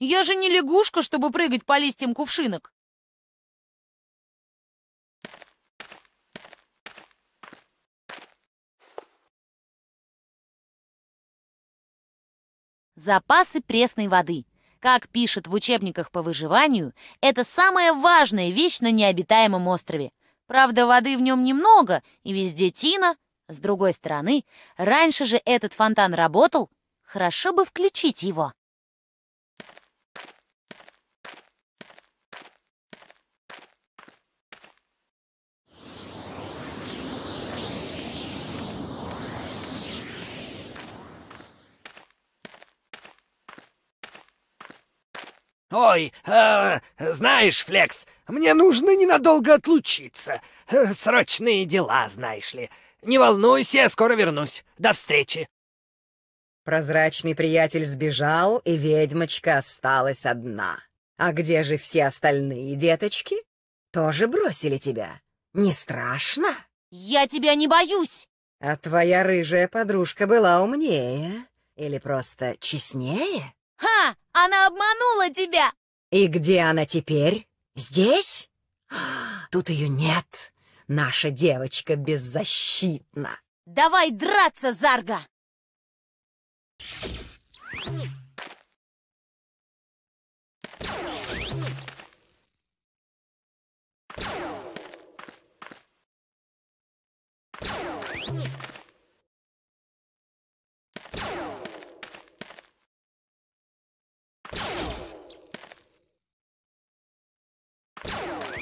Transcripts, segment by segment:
Я же не лягушка, чтобы прыгать по листьям кувшинок. Запасы пресной воды. Как пишут в учебниках по выживанию, это самая важная вещь на необитаемом острове. Правда, воды в нем немного, и везде тина. С другой стороны, раньше же этот фонтан работал, хорошо бы включить его. «Ой, э, знаешь, Флекс, мне нужно ненадолго отлучиться. Э, срочные дела, знаешь ли. Не волнуйся, я скоро вернусь. До встречи!» Прозрачный приятель сбежал, и ведьмочка осталась одна. «А где же все остальные деточки? Тоже бросили тебя. Не страшно?» «Я тебя не боюсь!» «А твоя рыжая подружка была умнее. Или просто честнее?» «Ха! Она обманула тебя!» «И где она теперь? Здесь? Тут ее нет. Наша девочка беззащитна!» «Давай драться, Зарга!» Thank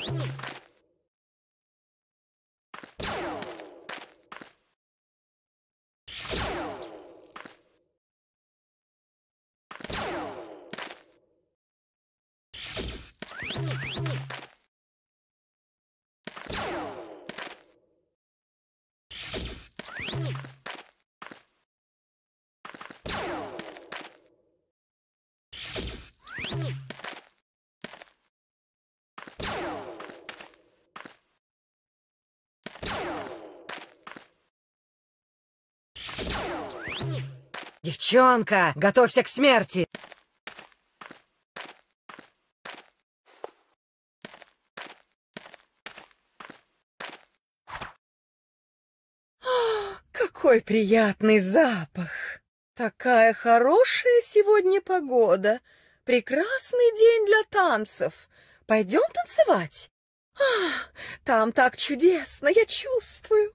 Wait. Девчонка, готовься к смерти! Какой приятный запах! Такая хорошая сегодня погода! Прекрасный день для танцев! Пойдем танцевать? А, там так чудесно, я чувствую!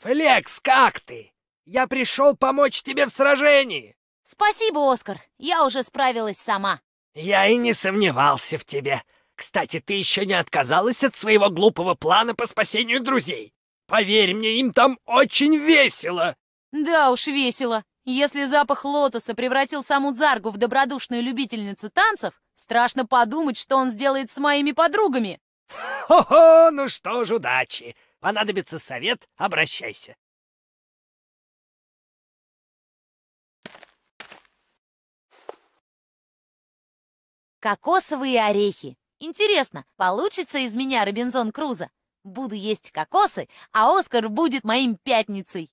«Флекс, как ты? Я пришел помочь тебе в сражении!» «Спасибо, Оскар, я уже справилась сама!» «Я и не сомневался в тебе! Кстати, ты еще не отказалась от своего глупого плана по спасению друзей! Поверь мне, им там очень весело!» «Да уж весело! Если запах лотоса превратил саму Заргу в добродушную любительницу танцев, страшно подумать, что он сделает с моими подругами!» «Хо-хо, ну что ж, удачи!» Понадобится совет, обращайся. Кокосовые орехи. Интересно, получится из меня Робинзон Крузо? Буду есть кокосы, а Оскар будет моим пятницей.